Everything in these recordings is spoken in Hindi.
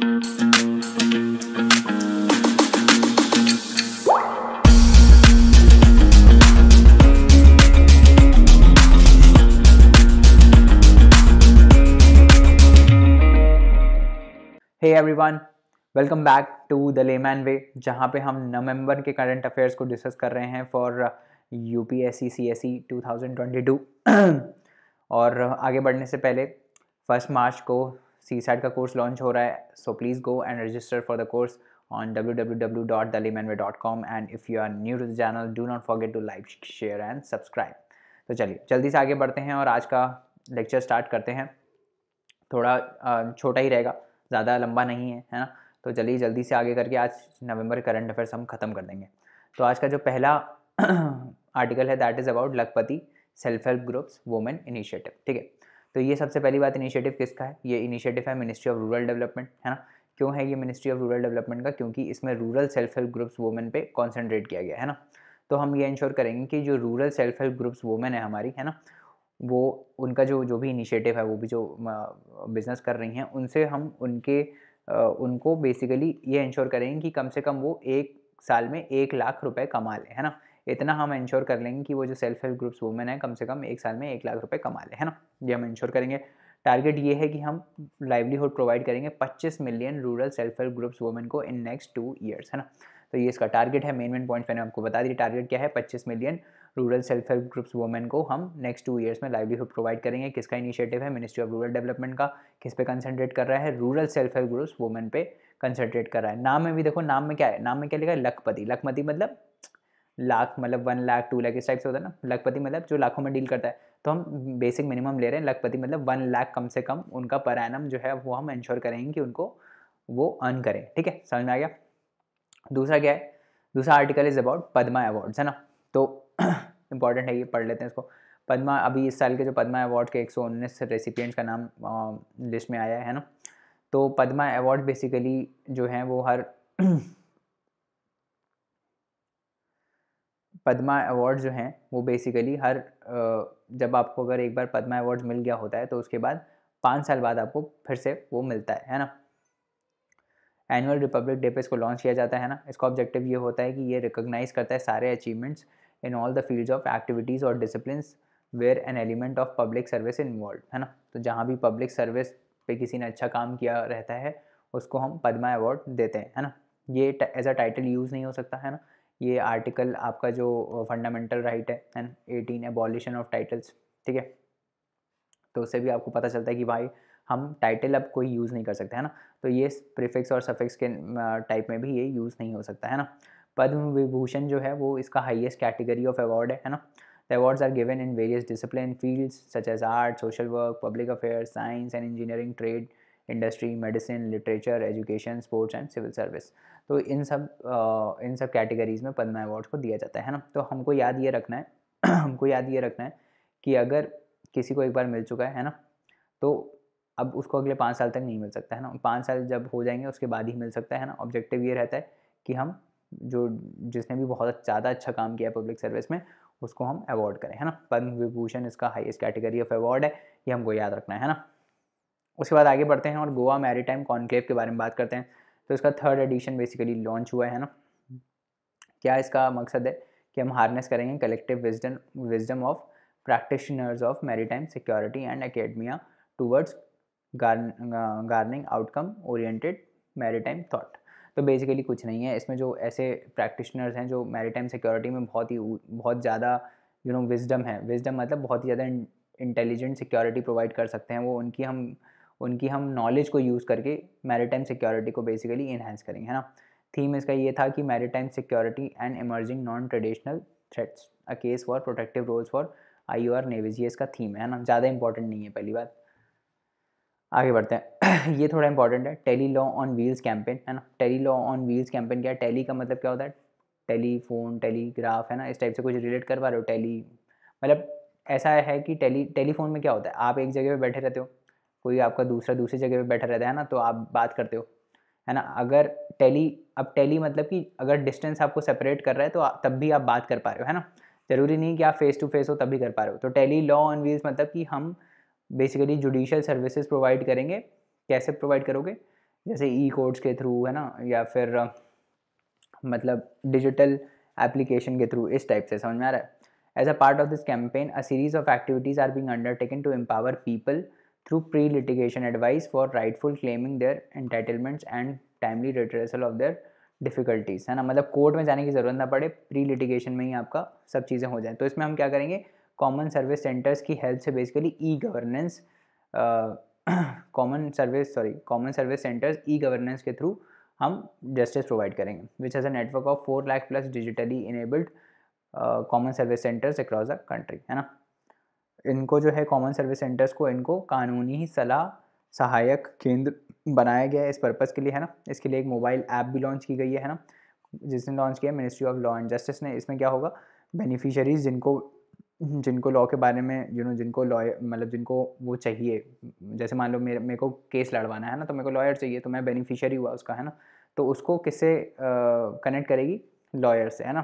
everyone welcome back to the layman way जहां पे हम नवंबर के करंट अफेयर्स को डिस्कस कर रहे हैं for UPSC P 2022 C S C two thousand twenty two और uh, आगे बढ़ने से पहले फर्स्ट मार्च को सी साइड का कोर्स लॉन्च हो रहा है so please go and register for the course on W W W dot dot com and if you are new to the channel do not forget to like share and subscribe तो चलिए जल्दी से आगे बढ़ते हैं और आज का लेक्चर स्टार्ट करते हैं थोड़ा छोटा ही रहेगा ज़्यादा लंबा नहीं है है ना तो चलिए जल्दी से आगे करके आज नवंबर करंट अफेयर्स हम ख़त्म कर देंगे तो आज का जो पहला आर्टिकल है that is about lakhpati self help groups women initiative ठीक है तो ये सबसे पहली बात इनिशिएटिव किसका है ये इनिशिएटिव है मिनिस्ट्री ऑफ रूरल डेवलपमेंट है ना क्यों है ये मिनिस्ट्री ऑफ रूरल डेवलपमेंट का क्योंकि इसमें rural self help groups women पे कॉन्सेंट्रेट किया गया है ना तो हम ये इंश्योर करेंगे कि जो rural self help groups women है हमारी है ना वो उनका जो जो भी इनिशिएटिव है वो भी जो बिज़नेस कर रही हैं उनसे हम उनके उनको बेसिकली ये इंश्योर करेंगे कि कम से कम वो एक साल में एक लाख रुपए कमा लें है ना इतना हम इंश्योर कर लेंगे कि वो जो सेल्फ हेल्प ग्रुप्स वुमेन है कम से कम एक साल में एक लाख रुपये कमा ले है ना ये हम इंश्योर करेंगे टारगेट ये है कि हम लाइवलीहुड प्रोवाइड करेंगे 25 million rural self help groups women को इन नेक्स्ट टू ईयर्स है ना तो ये इसका टारगेट है मेन मेन पॉइंट मैंने आपको बता दी टारगेट क्या है 25 million rural self help groups women को हम नेक्स्ट टू ईयर्स में लाइवलीहुड प्रोवाइड करेंगे किसका इनिशिएटिव है मिनिस्ट्री ऑफ रूरल डेवलपमेंट का किस पे कंसनट्रेट कर रहा है rural self help groups women पे कंसनट्रेट कर रहा है नाम में भी देखो नाम में क्या है नाम में क्या लिखा है लखपति लखमति मतलब लाख मतलब वन लाख टू लाख इस टाइप से होता है ना लखपति मतलब जो लाखों में डील करता है तो हम बेसिक मिनिमम ले रहे हैं लखपति मतलब वन लाख कम से कम उनका पर एनम जो है वो हम इंश्योर करेंगे कि उनको वो अर्न करें ठीक है समझ में आ गया दूसरा क्या है दूसरा article is about Padma awards है ना तो इंपॉर्टेंट है ये पढ़ लेते हैं इसको पद्मा अभी इस साल के जो पद्मा अवार्ड के एक सौ उन्नीस रेसिपियंट्स का नाम लिस्ट में आया है ना तो पद्मा अवार्ड बेसिकली जो है वो हर पद्मा अवार्ड जो हैं वो बेसिकली हर जब आपको अगर एक बार पद्मा अवार्ड मिल गया होता है तो उसके बाद पाँच साल बाद आपको फिर से वो मिलता है है ना एनुअल रिपब्लिक डे पे इसको लॉन्च किया जाता है ना इसका ऑब्जेक्टिव ये होता है कि ये रिकोगनाइज करता है सारे achievements in all the fields of activities और discipline where an element of public service involve है ना तो जहाँ भी पब्लिक सर्विस पे किसी ने अच्छा काम किया रहता है उसको हम पद्मा अवार्ड देते हैं है ना ये एज अ टाइटल यूज़ नहीं हो सकता है ना ये आर्टिकल आपका जो फंडामेंटल राइट है and eighteen abolition of titles ठीक है तो उससे भी आपको पता चलता है कि भाई हम टाइटल अब कोई यूज़ नहीं कर सकते है ना तो ये प्रिफिक्स और सफिक्स के टाइप में भी ये यूज़ नहीं हो सकता है ना पद्म विभूषण जो है वो इसका हाईएस्ट कैटेगरी ऑफ अवार्ड है है ना the awards are given in various discipline fields such as art social work public affairs, science and engineering trade industry medicine literature education sports and civil service तो इन सब इन सब कैटेगरीज़ में पद्मा अवार्ड्स को दिया जाता है ना तो हमको याद ये रखना है हमको याद ये रखना है कि अगर किसी को एक बार मिल चुका है है ना तो अब उसको अगले पाँच साल तक नहीं मिल सकता है ना पाँच साल जब हो जाएंगे उसके बाद ही मिल सकता है ना ऑब्जेक्टिव ये रहता है कि हम जो जिसने भी बहुत ज़्यादा अच्छा काम किया पब्लिक सर्विस में उसको हम अवॉर्ड करें है ना पद्म विभूषण इसका हाईएस्ट कैटेगरी ऑफ अवार्ड है ये हमको याद रखना है ना उसके बाद आगे बढ़ते हैं और गोवा मैरीटाइम कॉन्क्लेव के बारे में बात करते हैं तो इसका थर्ड एडिशन बेसिकली लॉन्च हुआ है ना क्या इसका मकसद है कि हम हार्नेस करेंगे collective wisdom wisdom of practitioners of maritime security and academia towards garnering outcome oriented maritime thought तो बेसिकली कुछ नहीं है इसमें जो ऐसे प्रैक्टिशनर्स हैं जो मैरीटाइम सिक्योरिटी में बहुत ही बहुत ज़्यादा यू नो विजडम है विजडम मतलब बहुत ही ज़्यादा इंटेलिजेंट सिक्योरिटी प्रोवाइड कर सकते हैं वो उनकी हम उनकी हम नॉलेज को यूज़ करके मैरिटाइम सिक्योरिटी को बेसिकली इन्हेंस करेंगे है ना थीम इसका ये था कि maritime security and emerging non traditional threats a case for protective roles for I U R navies ये इसका थीम है ना ज़्यादा इंपॉर्टेंट नहीं है पहली बात आगे बढ़ते हैं ये थोड़ा इंपॉर्टेंट है tele law on wheels campaign है ना tele law on wheels campaign क्या है टेली का मतलब क्या होता है टेलीफोन टेलीग्राफ है ना इस टाइप से कुछ रिलेट कर पा रहे हो टेली मतलब ऐसा है कि टेली टेलीफोन में क्या होता है आप एक जगह पे बैठे रहते हो कोई आपका दूसरा दूसरी जगह पे बैठा रहता है ना तो आप बात करते हो है ना अगर टेली अब टेली मतलब कि अगर डिस्टेंस आपको सेपरेट कर रहा है तो आ, तब भी आप बात कर पा रहे हो है ना ज़रूरी नहीं कि आप फेस टू फेस हो तभी कर पा रहे हो तो टेली लॉ ऑन व्हील्स मतलब कि हम बेसिकली जुडिशल सर्विसेज प्रोवाइड करेंगे कैसे प्रोवाइड करोगे जैसे ई कोर्ट्स के थ्रू है ना या फिर मतलब डिजिटल एप्लीकेशन के थ्रू इस टाइप से समझ में आ रहा है as a part of this campaign a series of activities are being undertaken to empower people through pre-litigation advice for rightful claiming their entitlements and timely redressal of their difficulties है ना मतलब कोर्ट में जाने की ज़रूरत ना पड़े प्री लिटिगेशन में ही आपका सब चीज़ें हो जाए तो इसमें हम क्या करेंगे कॉमन सर्विस सेंटर्स की हेल्प से basically e governance common service sorry common service centres e governance के थ्रू हम जस्टिस प्रोवाइड करेंगे which has a network of four lakh plus digitally enabled common service centres across the country है ना इनको जो है कॉमन सर्विस सेंटर्स को इनको कानूनी सलाह सहायक केंद्र बनाया गया है इस पर्पज़ के लिए है ना इसके लिए एक मोबाइल ऐप भी लॉन्च की गई है ना जिसने लॉन्च किया ministry of law and justice ने इसमें क्या होगा बेनिफिशरीज जिनको जिनको लॉ के बारे में यू नो जिनको लॉयर मतलब जिनको वो चाहिए जैसे मान लो मेरे मेरे को केस लड़वाना है ना तो मेरे को लॉयर चाहिए तो मैं बेनिफिशरी हुआ उसका है ना तो उसको किससे कनेक्ट करेगी लॉयर से है ना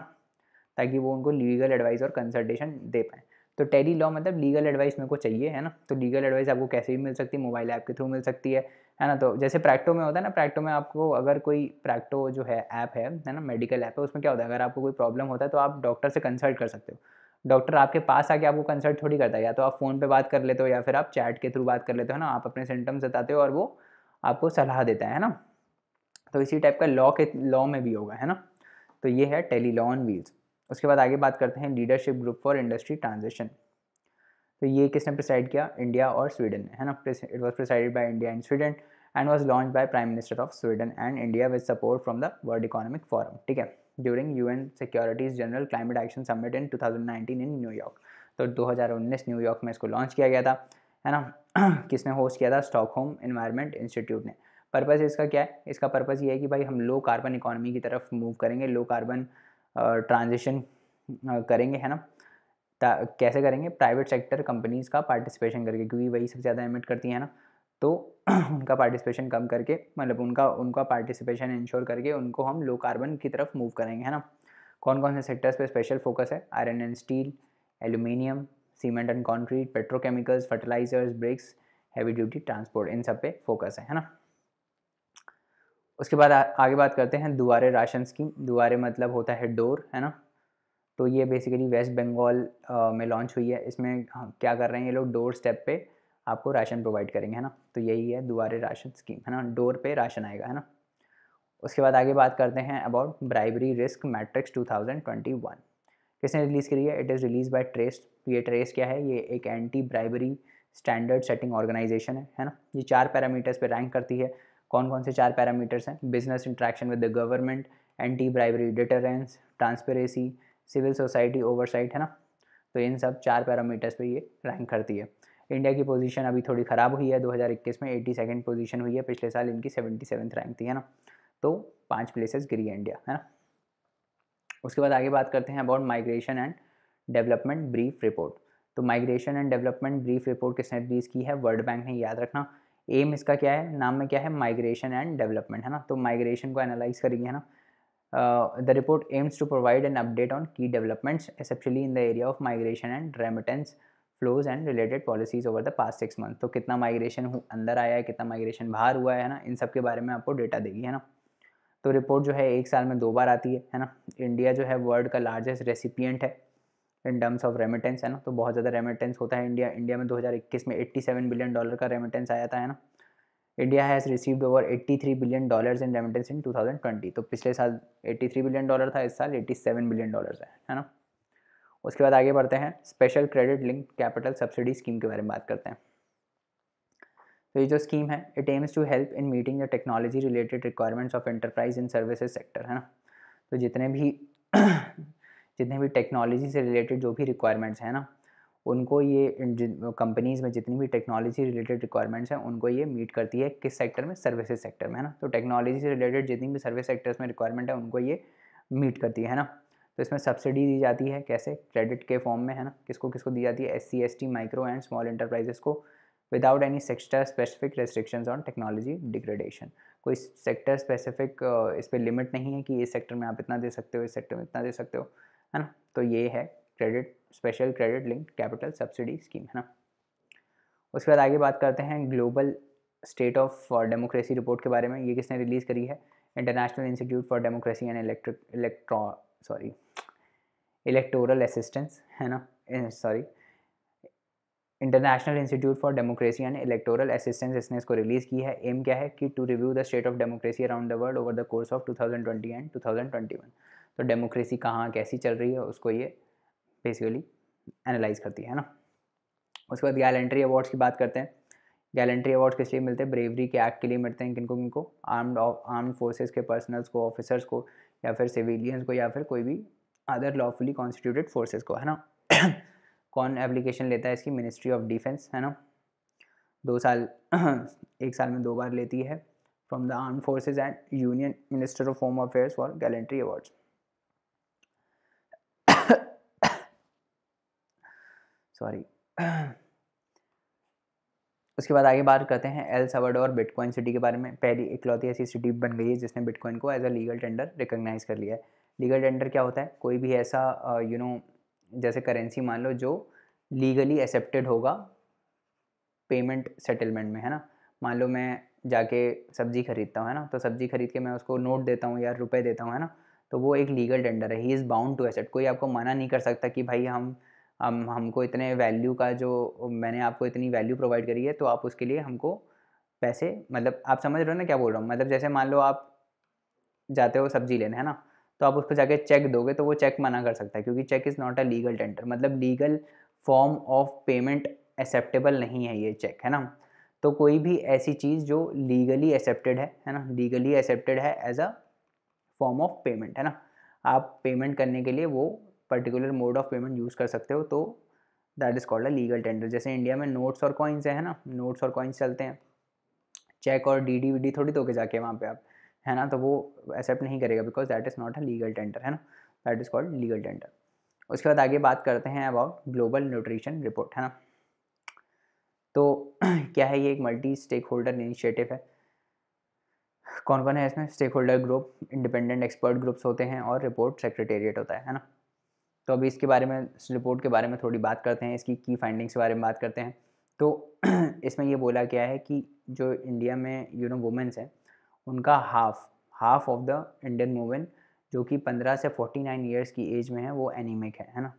ताकि वो उनको लीगल एडवाइस और कंसल्टेशन दे पाएँ तो टेली लॉ मतलब लीगल एडवाइस मेरे को चाहिए है ना तो लीगल एडवाइस आपको कैसे भी मिल सकती है मोबाइल ऐप के थ्रू मिल सकती है है ना तो जैसे प्रैक्टो में होता है ना प्रैक्टो में आपको अगर कोई प्रैक्टो जो है ऐप है है ना मेडिकल ऐप है उसमें क्या होता है अगर आपको कोई प्रॉब्लम होता है तो आप डॉक्टर से कंसल्ट कर सकते हो डॉक्टर आपके पास आके आपको कंसल्ट थोड़ी करता है या तो आप फ़ोन पे बात कर लेते हो या फिर आप चैट के थ्रू बात कर लेते हो ना आप अपने सिम्टम्स बताते हो और वो आपको सलाह देता है ना तो इसी टाइप का लॉ के लॉ में भी होगा है ना तो ये है टेली लॉन ऑन व्हील्स उसके बाद आगे बात करते हैं leadership group for industry transition तो ये किसने प्रिसाइड किया इंडिया और स्वीडन ने है ना it was presided by India and Sweden and was launch by prime minister of Sweden and India with support from the world economic forum ठीक है during U N securities general climate action summit in nineteen in New York तो दो हज़ार उन्नीस न्यूयॉर्क में इसको लॉन्च किया गया था है ना किसने होस्ट किया था स्टॉक होम इन्वायरमेंट इंस्टीट्यूट ने पर्पज़ इसका क्या है इसका पर्पज़ ये है कि भाई हम लो कार्बन इकोनॉमी की तरफ मूव करेंगे लो कार्बन ट्रांजिशन करेंगे है ना कैसे करेंगे प्राइवेट सेक्टर कंपनीज़ का पार्टिसिपेशन करके क्योंकि वही सबसे ज़्यादा एमिट करती हैं ना तो उनका पार्टिसिपेशन कम करके मतलब उनका उनका पार्टिसिपेशन इंश्योर करके उनको हम लो कार्बन की तरफ मूव करेंगे है ना कौन कौन से सेक्टर्स पे स्पेशल फोकस है iron and steel aluminium cement and concrete petrochemicals fertilisers bricks heavy duty transport इन सब पे फोकस है है ना उसके बाद आ, आगे बात करते हैं दुआरे राशन स्कीम दुआरे मतलब होता है डोर है ना तो ये बेसिकली वेस्ट बंगाल में लॉन्च हुई है इसमें क्या कर रहे हैं ये लोग डोर स्टेप पे आपको राशन प्रोवाइड करेंगे है ना तो यही है दुआरे राशन स्कीम है ना डोर पे राशन आएगा है ना उसके बाद आगे बात करते हैं अबाउट ब्राइबरी रिस्क मैट्रिक्स 2021 किसने रिलीज़ करी है it is release by trace ये ट्रेस क्या है ये एक anti bribery standard setting organisation है है ना ये चार पैरामीटर्स पे रैंक करती है कौन कौन से चार पैरामीटर्स हैं business interaction with the government anti bribery deterrence transparency civil society oversight है ना तो इन सब चार पैरामीटर्स पे ये रैंक करती है इंडिया की पोजीशन अभी थोड़ी ख़राब हुई है 2021 में एटी सेकेंड पोजिशन हुई है पिछले साल इनकी सेवेंटी सेवन्थ रैंक थी है ना तो पांच प्लेसेस गिरी है इंडिया है ना उसके बाद आगे बात करते हैं about migration and development brief report तो migration and development brief report किसने रिलीज़ की है वर्ल्ड बैंक ने याद रखना एम इसका क्या है नाम में क्या है माइग्रेशन एंड डेवलपमेंट है ना तो माइग्रेशन को एनालाइज करेंगे है ना the report aims to provide an update on key developments especially in the area of migration and remittance flows and related policies over the past six month तो कितना माइग्रेशन अंदर आया है कितना माइग्रेशन बाहर हुआ है ना इन सब के बारे में आपको डेटा देगी है ना तो रिपोर्ट जो है एक साल में दो बार आती है है ना इंडिया जो है वर्ल्ड का लार्जेस्ट रेसिपियंट है इन टर्म्स ऑफ रेमिटेंस है ना तो बहुत ज़्यादा रेमिटेंस होता है इंडिया इंडिया में 2021 में 87 बिलियन डॉलर का रेमिटेंस आया था है ना India has received over 83 billion dollars in remittance in 2020 तो पिछले साल 83 बिलियन डॉलर था इस साल 87 बिलियन डॉलर है है ना उसके बाद आगे बढ़ते हैं special credit link capital subsidy scheme के बारे में बात करते हैं तो ये जो स्कीम है it aims to help in meeting the technology related requirements of enterprise in services sector है ना तो जितने भी जितने भी टेक्नोलॉजी से रिलेटेड जो भी रिक्वायरमेंट्स हैं ना उनको ये कंपनीज़ में जितनी भी टेक्नोलॉजी रिलेटेड रिक्वायरमेंट्स हैं उनको ये मीट करती है किस सेक्टर में सर्विसेज सेक्टर में है ना तो टेक्नोलॉजी से रिलेटेड जितनी भी सर्विस सेक्टर्स में रिक्वायरमेंट है उनको ये मीट करती है ना तो इसमें सब्सिडी दी जाती है कैसे क्रेडिट के फॉर्म में है ना किसको किसको दी जाती है S C S T micro and small enterprises को without any sector specific restrictions on technology degradation कोई सेक्टर स्पेसिफिक इस पर लिमिट नहीं है कि इस सेक्टर में आप इतना दे सकते हो इस सेक्टर में इतना दे सकते हो है ना तो ये है credit special credit link capital subsidy scheme है ना उसके बाद आगे बात करते हैं global state of democracy report के बारे में ये किसने रिलीज़ करी है international institute for democracy and electric electro sorry electoral assistance है ना sorry international institute for democracy and electoral assistance इसने इसको रिलीज़ की है एम क्या है कि to review the state of democracy around the world over the course of twenty and two thousand one तो डेमोक्रेसी कहाँ कैसी चल रही है उसको ये बेसिकली एनालाइज करती है ना उसके बाद गैलेंट्री अवार्ड्स की बात करते हैं गैलेंट्री अवार्ड्स किस लिए मिलते हैं ब्रेवरी के एक्ट के लिए मिलते हैं किनको किनको आर्म्ड आर्म्ड फोर्सेज के पर्सनल्स को ऑफिसर्स को या फिर सिविलियंस को या फिर कोई भी अदर लॉफुली कॉन्स्टिट्यूटेड फोर्सेज को है ना कौन एप्लीकेशन लेता है इसकी मिनिस्ट्री ऑफ डिफेंस है ना दो साल एक साल में दो बार लेती है from the arm forces and union minister of home affairs for gallantry awards sorry उसके बाद आगे बात करते हैं एल और बिटकॉइन सिटी के बारे में पहली इकलौती ऐसी सिटी बन गई है जिसने बिटकॉइन को as a legal tender recognise कर लिया है लीगल टेंडर क्या होता है कोई भी ऐसा यू नो जैसे करेंसी मान लो जो लीगली एक्सेप्टेड होगा पेमेंट सेटलमेंट में है ना मान लो मैं जाके सब्ज़ी खरीदता हूँ है ना तो सब्ज़ी खरीद के मैं उसको नोट देता हूँ या रुपए देता हूँ है ना तो वो एक लीगल टेंडर है he is bound to accept कोई आपको मना नहीं कर सकता कि भाई हम हम हमको इतने वैल्यू का जो मैंने आपको इतनी वैल्यू प्रोवाइड करी है तो आप उसके लिए हमको पैसे मतलब आप समझ रहे हो ना क्या बोल रहा हूँ मतलब जैसे मान लो आप जाते हो सब्जी लेने है ना तो आप उसको जाके चेक दोगे तो वो चेक मना कर सकता है क्योंकि cheque is not a legal tender मतलब legal form of payment acceptable नहीं है ये चेक है ना तो कोई भी ऐसी चीज़ जो लीगली एक्सेप्टेड है है ना लीगली एक्सेप्टेड है as a form of payment है ना आप पेमेंट करने के लिए वो particular mode of payment use कर सकते हो तो that is called a legal tender जैसे इंडिया में नोट्स और कॉइन्स है ना नोट्स और कॉइन्स चलते हैं चेक और डी डी वी डी थोड़ी के जाके वहाँ पे आप है ना तो वो एक्सेप्ट नहीं करेगा because that is not a legal tender है ना that is called legal tender उसके बाद आगे बात करते हैं अबाउट ग्लोबल न्यूट्रिशन रिपोर्ट है ना तो क्या है ये एक मल्टी स्टेक होल्डर इनिशिएटिव है कौन कौन है इसमें stakeholder group independent expert groups होते हैं और रिपोर्ट सेक्रेटेरिएट होता है है ना तो अभी इसके बारे में इस रिपोर्ट के बारे में थोड़ी बात करते हैं इसकी की फाइंडिंग्स के बारे में बात करते हैं तो इसमें ये बोला गया है कि जो इंडिया में यू नो वुमेंस हैं उनका half half of the Indian women जो कि 15 से 49 ईयर्स की एज में है वो एनीमिक है है ना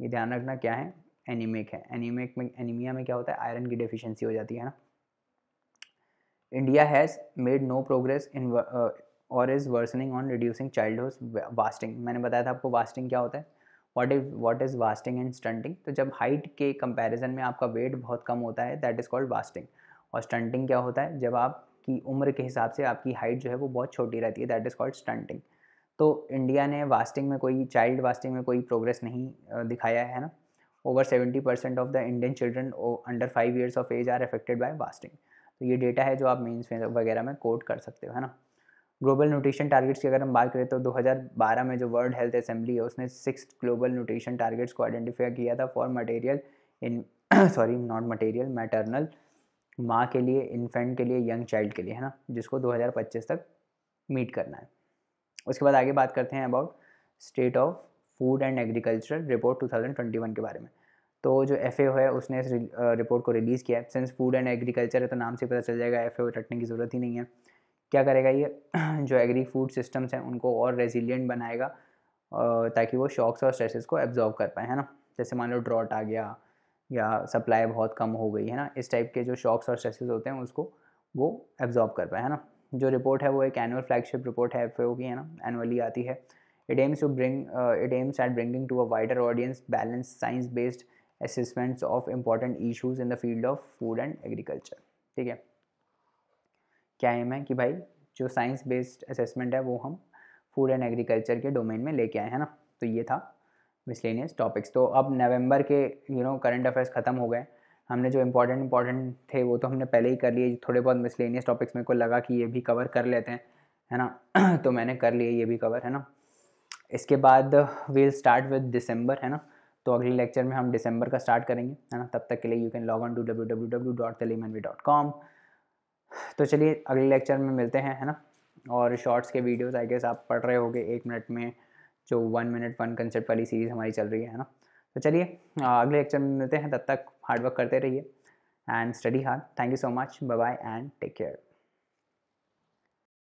ये ध्यान रखना क्या है एनीमिक है एनीमिक में एनीमिया में क्या होता है आयरन की डिफिशेंसी हो जाती है ना India has made no progress in और is worsening on reducing child wasting मैंने बताया था आपको वास्टिंग क्या होता है what is what is wasting and stunting तो जब हाइट के कंपेरिजन में आपका वेट बहुत कम होता है दैट इज़ कॉल्ड वास्टिंग और स्टंटिंग क्या होता है जब आपकी उम्र के हिसाब से आपकी हाइट जो है वो बहुत छोटी रहती है दैट इज़ कॉल्ड स्टंटिंग तो इंडिया ने वास्टिंग में कोई चाइल्ड वास्टिंग में कोई प्रोग्रेस नहीं दिखाया है ना over seventy percent of the Indian children under five years of age are affected by wasting तो ये डेटा है जो आप मीन्स वगैरह में कोट कर सकते हो है ना ग्लोबल न्यूट्रिशन टारगेट्स की अगर हम बात करें तो 2012 में जो वर्ल्ड हेल्थ असेंबली है उसने सिक्स ग्लोबल न्यूट्रिशन टारगेट्स को आइडेंटिफाई किया था for material in sorry not material maternal माँ के लिए इन्फेंट के लिए यंग चाइल्ड के लिए है ना जिसको 2025 तक मीट करना है उसके बाद आगे बात करते हैं about state of food and agriculture report 2021 के बारे में तो जो एफ है उसने इस रिपोर्ट को रिलीज़ किया है सिंस फूड एंड एग्रीकल्चर है तो नाम से पता चल जाएगा एफ रटने की ज़रूरत ही नहीं है क्या करेगा ये जो एग्री फूड सिस्टम्स हैं उनको और रेजिलियंट बनाएगा ताकि वो शॉक्स और स्ट्रेसेस को एब्जॉर्व कर पाए है ना जैसे मान लो ड्रॉट आ गया या सप्लाई बहुत कम हो गई है ना इस टाइप के जो शॉक्स और स्ट्रेसेस होते हैं उसको वो एब्जॉर्व कर पाए है ना जो रिपोर्ट है वो एक एनुअल फ्लैगशिप रिपोर्ट है एफ की है ना एनुअली आती है it aims to bring it aims at bringing to a wider audience balance science based assessments of important issues in the field of food and agriculture ठीक है क्या एम है कि भाई जो साइंस बेस्ड असेसमेंट है वो हम फूड एंड एग्रीकल्चर के डोमेन में लेके आए हैं ना तो ये था मिसलेनियस टॉपिक्स तो अब नवंबर के यू नो करंट अफेयर्स ख़त्म हो गए हमने जो इंपॉर्टेंट इंपॉर्टेंट थे वो तो हमने पहले ही कर लिए थोड़े बहुत मिसलेनियस टॉपिक्स मेरे को लगा कि ये भी कवर कर लेते हैं है ना तो मैंने कर लिए ये भी कवर है ना इसके बाद वील स्टार्ट विद दिसंबर है ना तो अगले लेक्चर में हम दिसंबर का स्टार्ट करेंगे है ना तब तक के लिए you can log on to W W W dot तलीमनवी डॉट कॉम तो चलिए अगले लेक्चर में मिलते हैं है ना और शॉर्ट्स के वीडियोस आई गेस आप पढ़ रहे गए एक मिनट में जो वन मिनट वन कंसेप्ट वाली सीरीज़ हमारी चल रही है ना तो चलिए अगले लेक्चर में मिलते हैं तब तक हार्डवर्क करते रहिए and study hard thank you so much bye bye and take care